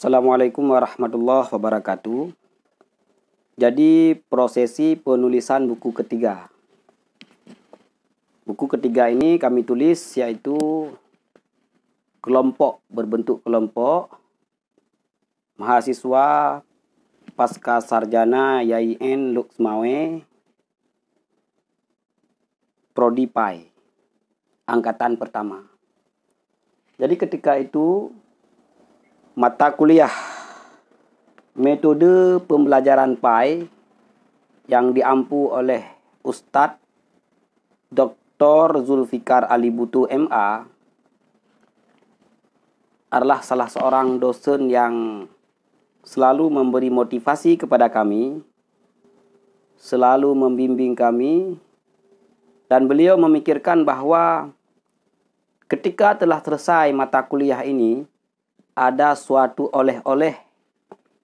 Assalamualaikum warahmatullahi wabarakatuh. Jadi prosesi penulisan buku ketiga. Buku ketiga ini kami tulis yaitu kelompok berbentuk kelompok mahasiswa pasca sarjana YIN Luxmawe Prodi Pai angkatan pertama. Jadi ketika itu mata kuliah metode pembelajaran PAI yang diampu oleh Ustadz Dr. Zulfikar Ali Butu MA adalah salah seorang dosen yang selalu memberi motivasi kepada kami, selalu membimbing kami, dan beliau memikirkan bahwa ketika telah selesai mata kuliah ini, ada suatu oleh-oleh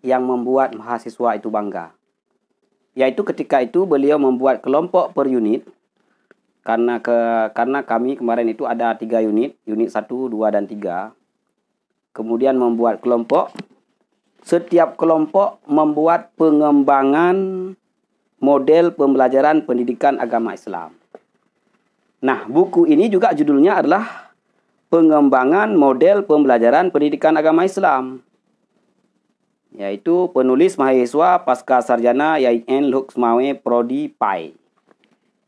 yang membuat mahasiswa itu bangga. Yaitu ketika itu beliau membuat kelompok per unit karena ke karena kami kemarin itu ada tiga unit, unit satu, dua dan tiga, Kemudian membuat kelompok. Setiap kelompok membuat pengembangan model pembelajaran pendidikan agama Islam. Nah, buku ini juga judulnya adalah pengembangan model pembelajaran pendidikan agama Islam yaitu penulis mahasiswa pasca sarjana YN Luxmawe Prodi Pai.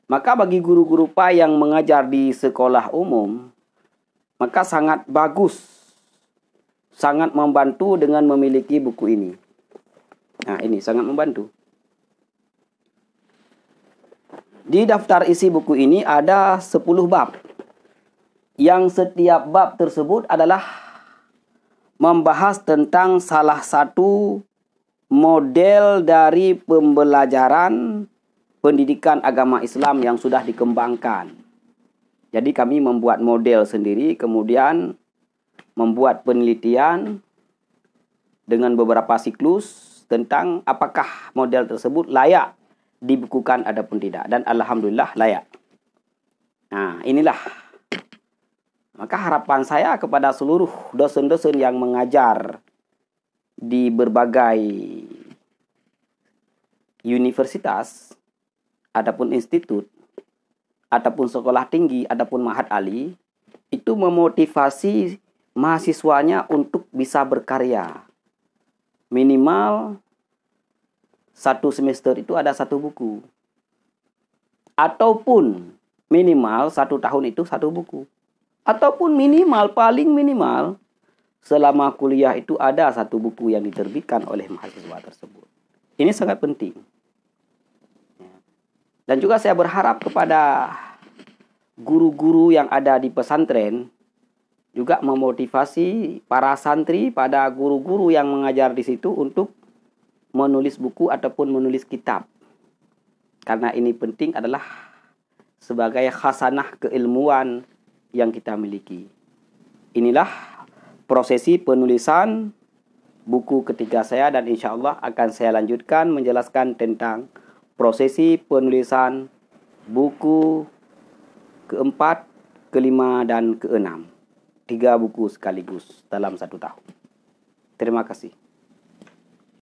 Maka bagi guru-guru Pai yang mengajar di sekolah umum, maka sangat bagus, sangat membantu dengan memiliki buku ini. Nah ini sangat membantu. Di daftar isi buku ini ada 10 bab yang setiap bab tersebut adalah membahas tentang salah satu model dari pembelajaran pendidikan agama Islam yang sudah dikembangkan. Jadi kami membuat model sendiri kemudian membuat penelitian dengan beberapa siklus tentang apakah model tersebut layak dibukukan ataupun tidak dan alhamdulillah layak. Nah, inilah maka harapan saya kepada seluruh dosen-dosen yang mengajar di berbagai universitas, ataupun institut, ataupun sekolah tinggi, ataupun mahat ali, itu memotivasi mahasiswanya untuk bisa berkarya. Minimal satu semester itu ada satu buku. Ataupun minimal satu tahun itu satu buku ataupun minimal paling minimal selama kuliah itu ada satu buku yang diterbitkan oleh mahasiswa tersebut. Ini sangat penting. Ya. Dan juga saya berharap kepada guru-guru yang ada di pesantren juga memotivasi para santri pada guru-guru yang mengajar di situ untuk menulis buku ataupun menulis kitab. Karena ini penting adalah sebagai khasanah keilmuan yang kita miliki. Inilah prosesi penulisan buku ketiga saya dan insya Allah akan saya lanjutkan menjelaskan tentang prosesi penulisan buku keempat, kelima, dan keenam. Tiga buku sekaligus dalam satu tahun. Terima kasih.